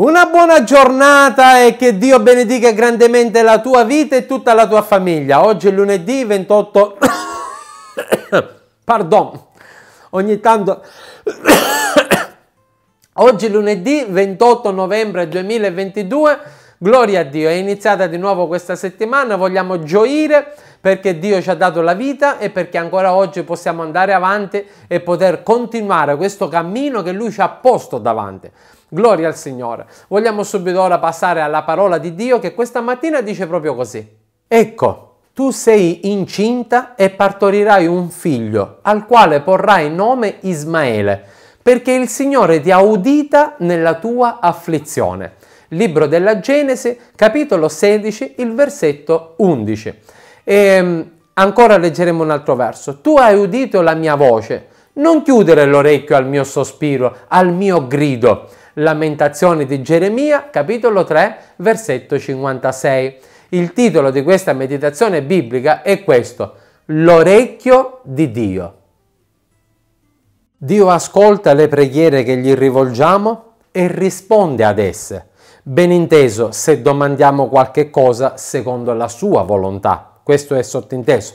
Una buona giornata e che Dio benedica grandemente la tua vita e tutta la tua famiglia. Oggi è lunedì 28... Pardon, ogni tanto... Oggi è lunedì 28 novembre 2022. Gloria a Dio, è iniziata di nuovo questa settimana, vogliamo gioire perché Dio ci ha dato la vita e perché ancora oggi possiamo andare avanti e poter continuare questo cammino che Lui ci ha posto davanti. Gloria al Signore. Vogliamo subito ora passare alla parola di Dio che questa mattina dice proprio così. Ecco, tu sei incinta e partorirai un figlio, al quale porrai nome Ismaele, perché il Signore ti ha udita nella tua afflizione. Libro della Genesi, capitolo 16, il versetto 11. E ehm, ancora leggeremo un altro verso. Tu hai udito la mia voce, non chiudere l'orecchio al mio sospiro, al mio grido Lamentazioni di Geremia, capitolo 3, versetto 56. Il titolo di questa meditazione biblica è questo, l'orecchio di Dio. Dio ascolta le preghiere che gli rivolgiamo e risponde ad esse, ben inteso se domandiamo qualche cosa secondo la sua volontà. Questo è sottinteso.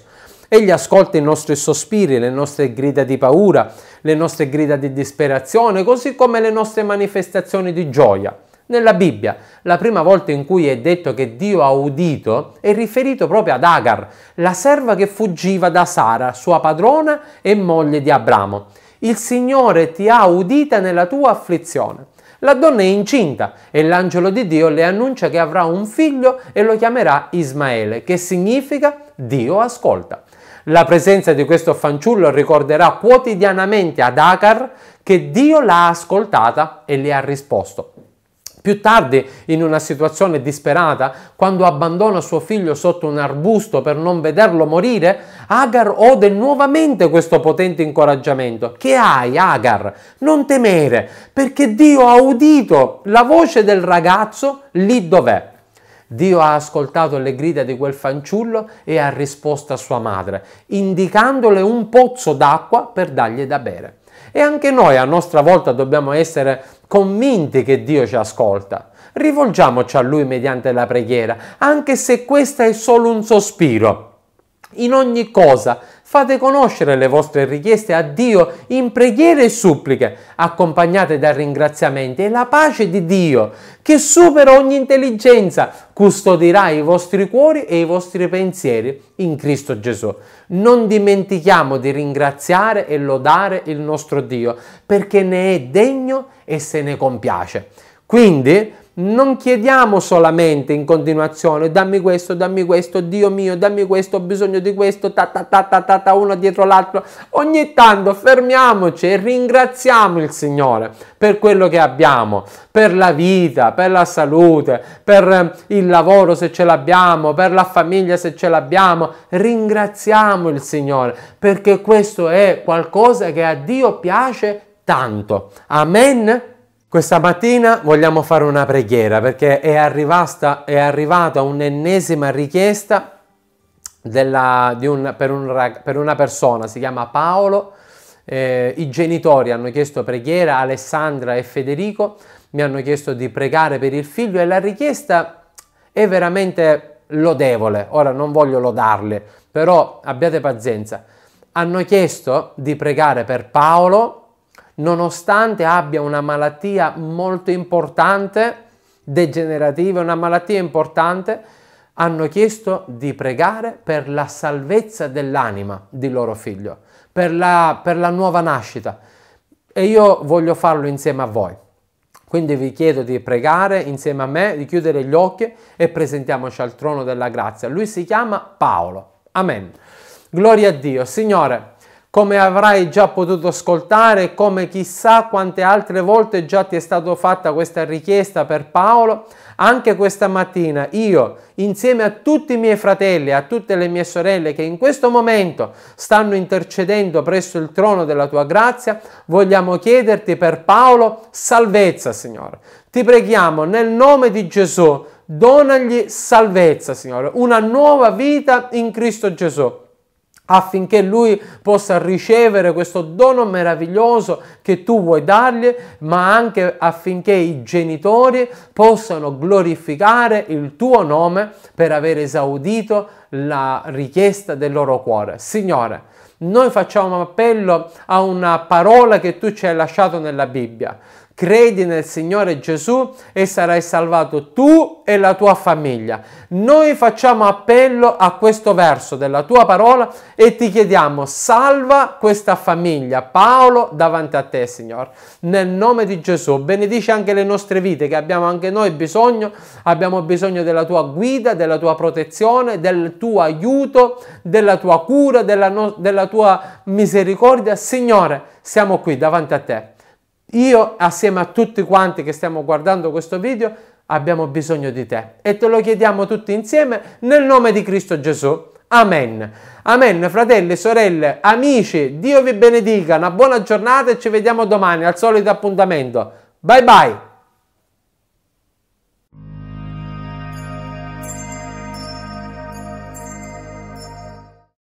Egli ascolta i nostri sospiri, le nostre grida di paura, le nostre grida di disperazione, così come le nostre manifestazioni di gioia. Nella Bibbia, la prima volta in cui è detto che Dio ha udito è riferito proprio ad Agar, la serva che fuggiva da Sara, sua padrona e moglie di Abramo. Il Signore ti ha udita nella tua afflizione. La donna è incinta e l'angelo di Dio le annuncia che avrà un figlio e lo chiamerà Ismaele, che significa Dio ascolta. La presenza di questo fanciullo ricorderà quotidianamente ad Agar che Dio l'ha ascoltata e le ha risposto. Più tardi, in una situazione disperata, quando abbandona suo figlio sotto un arbusto per non vederlo morire, Agar ode nuovamente questo potente incoraggiamento. Che hai, Agar? Non temere, perché Dio ha udito la voce del ragazzo lì dov'è. Dio ha ascoltato le grida di quel fanciullo e ha risposto a sua madre, indicandole un pozzo d'acqua per dargli da bere. E anche noi a nostra volta dobbiamo essere convinti che Dio ci ascolta. Rivolgiamoci a Lui mediante la preghiera, anche se questa è solo un sospiro. In ogni cosa fate conoscere le vostre richieste a Dio in preghiere e suppliche, accompagnate da ringraziamenti e la pace di Dio, che supera ogni intelligenza, custodirà i vostri cuori e i vostri pensieri in Cristo Gesù. Non dimentichiamo di ringraziare e lodare il nostro Dio, perché ne è degno e se ne compiace. Quindi non chiediamo solamente in continuazione dammi questo, dammi questo, Dio mio, dammi questo, ho bisogno di questo, ta ta ta ta ta, ta uno dietro l'altro. Ogni tanto fermiamoci e ringraziamo il Signore per quello che abbiamo, per la vita, per la salute, per eh, il lavoro se ce l'abbiamo, per la famiglia se ce l'abbiamo. Ringraziamo il Signore perché questo è qualcosa che a Dio piace tanto. Amen. Questa mattina vogliamo fare una preghiera perché è arrivata, è arrivata un'ennesima richiesta della, un, per, un, per, una persona, si chiama Paolo. Eh, I genitori hanno chiesto preghiera, Alessandra e Federico mi hanno chiesto di pregare per il figlio e la richiesta è veramente lodevole. Ora non voglio lodarle, però abbiate pazienza. Hanno chiesto di pregare per Paolo nonostante abbia una malattia molto importante, degenerativa, una malattia importante, hanno chiesto di pregare per la salvezza dell'anima di loro figlio, per la, per la nuova nascita. E io voglio farlo insieme a voi. Quindi vi chiedo di pregare insieme a me, di chiudere gli occhi e presentiamoci al trono della grazia. Lui si chiama Paolo. Amen. Gloria a Dio. Signore, come avrai già potuto ascoltare, come chissà quante altre volte già ti è stata fatta questa richiesta per Paolo, anche questa mattina io, insieme a tutti i miei fratelli, a tutte le mie sorelle che in questo momento stanno intercedendo presso il trono della tua grazia, vogliamo chiederti per Paolo salvezza, Signore. Ti preghiamo nel nome di Gesù, donagli salvezza, Signore, una nuova vita in Cristo Gesù affinché lui possa ricevere questo dono meraviglioso che tu vuoi dargli, ma anche affinché i genitori possano glorificare il tuo nome per aver esaudito la richiesta del loro cuore. Signore, noi facciamo appello a una parola che tu ci hai lasciato nella Bibbia. Credi nel Signore Gesù e sarai salvato tu e la tua famiglia. Noi facciamo appello a questo verso della tua parola e ti chiediamo salva questa famiglia, Paolo, davanti a te, Signore. Nel nome di Gesù, benedici anche le nostre vite che abbiamo anche noi bisogno, abbiamo bisogno della tua guida, della tua protezione, del tuo aiuto, della tua cura, della, no- della tua misericordia. Signore, siamo qui davanti a te io assieme a tutti quanti che stiamo guardando questo video abbiamo bisogno di te e te lo chiediamo tutti insieme nel nome di Cristo Gesù. Amen. Amen, fratelli, sorelle, amici, Dio vi benedica, una buona giornata e ci vediamo domani al solito appuntamento. Bye bye.